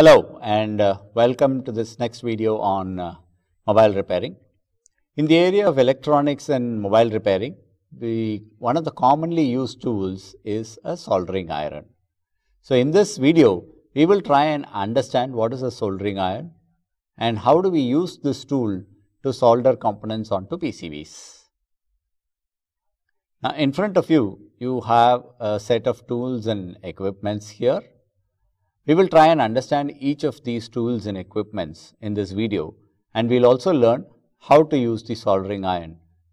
Hello and uh, welcome to this next video on uh, mobile repairing. In the area of electronics and mobile repairing, the one of the commonly used tools is a soldering iron. So in this video, we will try and understand what is a soldering iron and how do we use this tool to solder components onto PCBs. Now in front of you, you have a set of tools and equipments here we will try and understand each of these tools and equipments in this video and we'll also learn how to use the soldering iron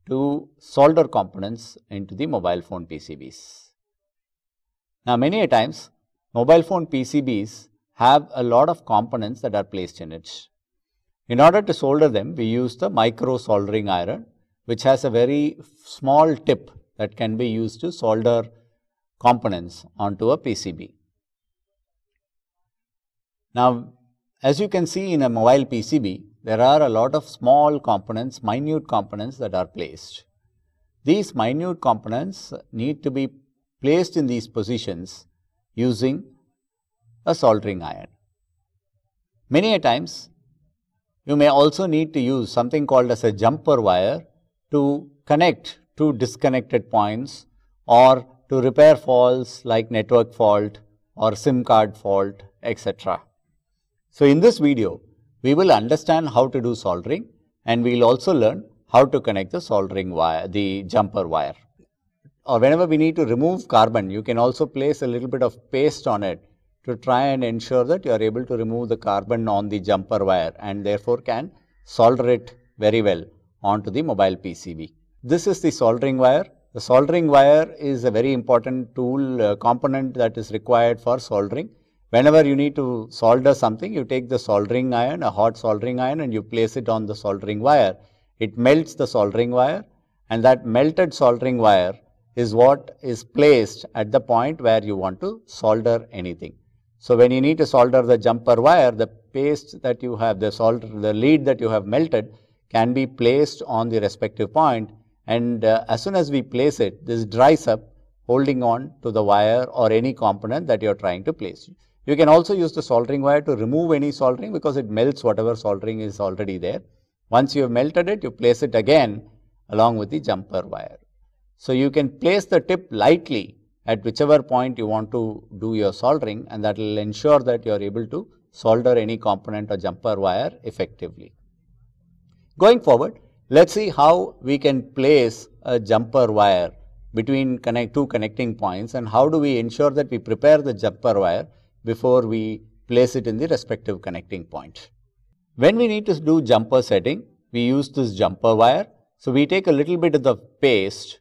to solder components into the mobile phone PCBs. Now many a times mobile phone PCBs have a lot of components that are placed in it. In order to solder them, we use the micro soldering iron which has a very small tip that can be used to solder components onto a PCB. Now, as you can see in a mobile PCB, there are a lot of small components, minute components that are placed. These minute components need to be placed in these positions using a soldering iron. Many a times, you may also need to use something called as a jumper wire to connect two disconnected points or to repair faults like network fault or SIM card fault, etc. So, in this video, we will understand how to do soldering and we will also learn how to connect the soldering wire, the jumper wire. Or whenever we need to remove carbon, you can also place a little bit of paste on it to try and ensure that you are able to remove the carbon on the jumper wire and therefore can solder it very well onto the mobile PCB. This is the soldering wire. The soldering wire is a very important tool uh, component that is required for soldering Whenever you need to solder something, you take the soldering iron, a hot soldering iron and you place it on the soldering wire. It melts the soldering wire and that melted soldering wire is what is placed at the point where you want to solder anything. So when you need to solder the jumper wire, the paste that you have, the solder, the lead that you have melted can be placed on the respective point and uh, as soon as we place it, this dries up holding on to the wire or any component that you are trying to place. You can also use the soldering wire to remove any soldering because it melts whatever soldering is already there. Once you have melted it, you place it again along with the jumper wire. So, you can place the tip lightly at whichever point you want to do your soldering and that will ensure that you are able to solder any component or jumper wire effectively. Going forward, let us see how we can place a jumper wire between connect two connecting points and how do we ensure that we prepare the jumper wire before we place it in the respective connecting point. When we need to do jumper setting, we use this jumper wire. So we take a little bit of the paste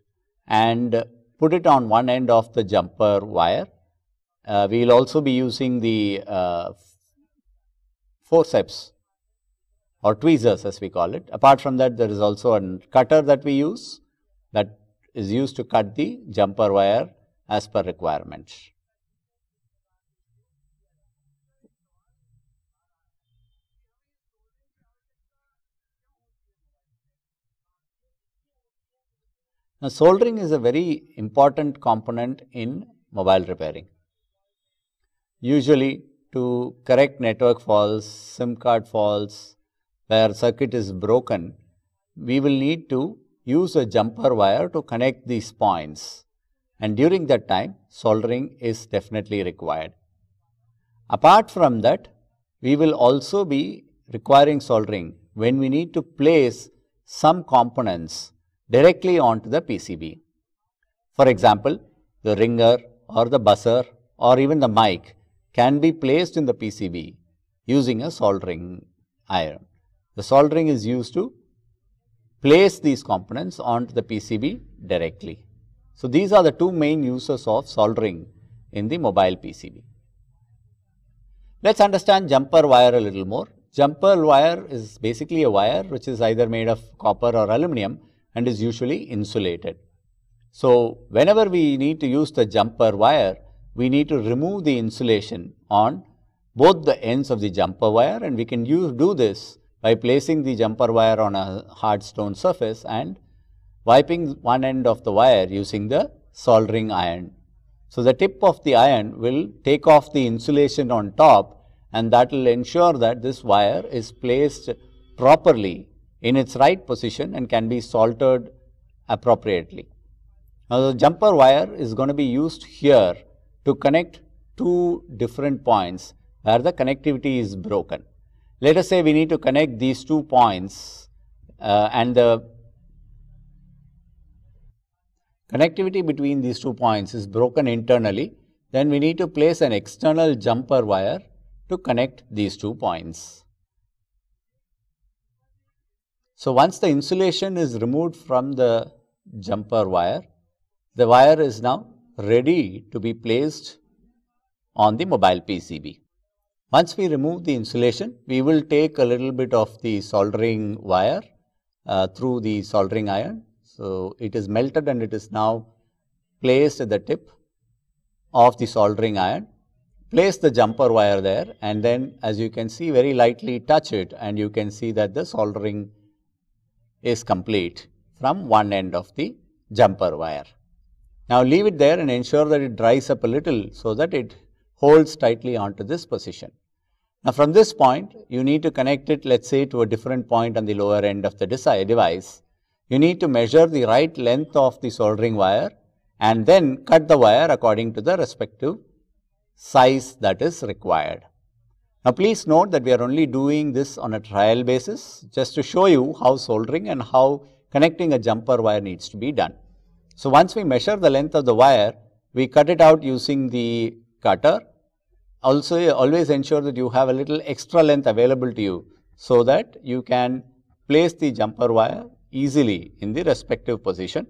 and put it on one end of the jumper wire. Uh, we will also be using the uh, forceps or tweezers as we call it. Apart from that, there is also a cutter that we use that is used to cut the jumper wire as per requirement. Now, soldering is a very important component in mobile repairing. Usually, to correct network faults, SIM card faults, where circuit is broken, we will need to use a jumper wire to connect these points. And during that time, soldering is definitely required. Apart from that, we will also be requiring soldering when we need to place some components directly onto the PCB. For example, the ringer or the buzzer or even the mic can be placed in the PCB using a soldering iron. The soldering is used to place these components onto the PCB directly. So, these are the two main uses of soldering in the mobile PCB. Let us understand jumper wire a little more. Jumper wire is basically a wire which is either made of copper or aluminum and is usually insulated. So, whenever we need to use the jumper wire, we need to remove the insulation on both the ends of the jumper wire and we can use, do this by placing the jumper wire on a hard stone surface and wiping one end of the wire using the soldering iron. So, the tip of the iron will take off the insulation on top and that will ensure that this wire is placed properly in its right position and can be soldered appropriately. Now, the jumper wire is going to be used here to connect two different points where the connectivity is broken. Let us say we need to connect these two points uh, and the connectivity between these two points is broken internally, then we need to place an external jumper wire to connect these two points. So, once the insulation is removed from the jumper wire, the wire is now ready to be placed on the mobile PCB. Once we remove the insulation, we will take a little bit of the soldering wire uh, through the soldering iron. So, it is melted and it is now placed at the tip of the soldering iron. Place the jumper wire there and then as you can see very lightly touch it and you can see that the soldering is complete from one end of the jumper wire. Now leave it there and ensure that it dries up a little so that it holds tightly onto this position. Now from this point, you need to connect it, let's say, to a different point on the lower end of the device. You need to measure the right length of the soldering wire and then cut the wire according to the respective size that is required. Now please note that we are only doing this on a trial basis just to show you how soldering and how connecting a jumper wire needs to be done. So once we measure the length of the wire, we cut it out using the cutter. Also always ensure that you have a little extra length available to you so that you can place the jumper wire easily in the respective position.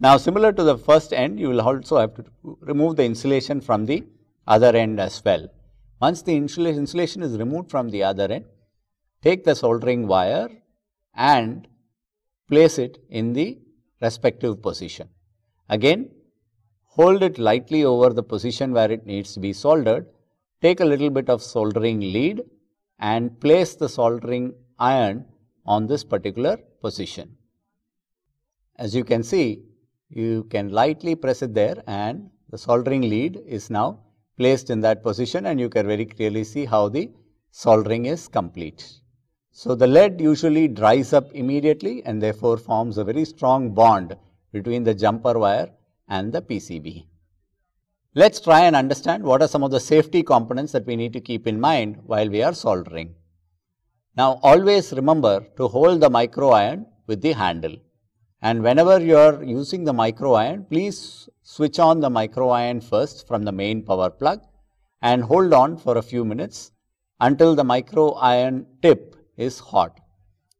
Now similar to the first end, you will also have to remove the insulation from the other end as well. Once the insulation, is removed from the other end, take the soldering wire and place it in the respective position. Again, hold it lightly over the position where it needs to be soldered, take a little bit of soldering lead and place the soldering iron on this particular position. As you can see, you can lightly press it there and the soldering lead is now placed in that position and you can very clearly see how the soldering is complete. So the lead usually dries up immediately and therefore forms a very strong bond between the jumper wire and the PCB. Let's try and understand what are some of the safety components that we need to keep in mind while we are soldering. Now always remember to hold the micro iron with the handle. And whenever you are using the micro iron, please switch on the micro iron first from the main power plug and hold on for a few minutes until the micro iron tip is hot.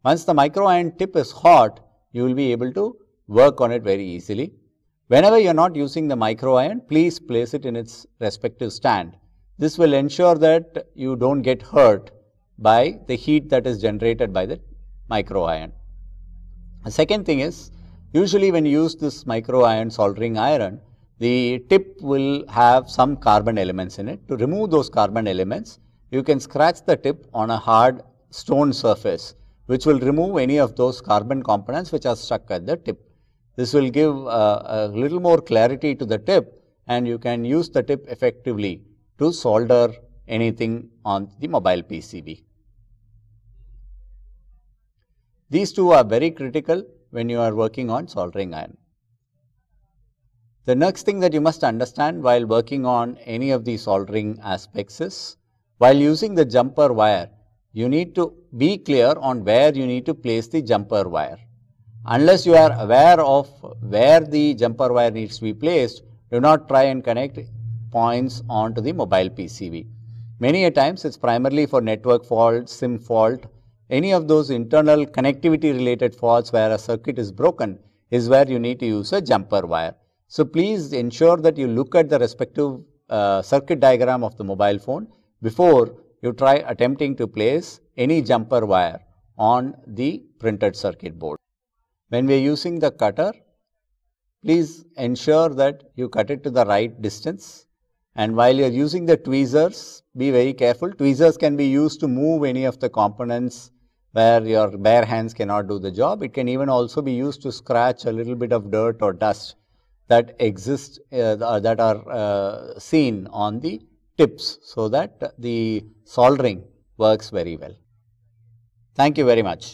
Once the micro iron tip is hot, you will be able to work on it very easily. Whenever you are not using the micro iron, please place it in its respective stand. This will ensure that you do not get hurt by the heat that is generated by the micro iron. The second thing is usually when you use this micro iron soldering iron, the tip will have some carbon elements in it. To remove those carbon elements, you can scratch the tip on a hard stone surface which will remove any of those carbon components which are stuck at the tip. This will give uh, a little more clarity to the tip and you can use the tip effectively to solder anything on the mobile PCB. These two are very critical when you are working on soldering iron. The next thing that you must understand while working on any of these soldering aspects is, while using the jumper wire, you need to be clear on where you need to place the jumper wire. Unless you are aware of where the jumper wire needs to be placed, do not try and connect points onto the mobile PCB. Many a times it's primarily for network fault, SIM fault any of those internal connectivity related faults where a circuit is broken is where you need to use a jumper wire. So please ensure that you look at the respective uh, circuit diagram of the mobile phone before you try attempting to place any jumper wire on the printed circuit board. When we are using the cutter, please ensure that you cut it to the right distance and while you are using the tweezers, be very careful. Tweezers can be used to move any of the components where your bare hands cannot do the job. It can even also be used to scratch a little bit of dirt or dust that exist uh, uh that are uh, seen on the tips so that the soldering works very well. Thank you very much.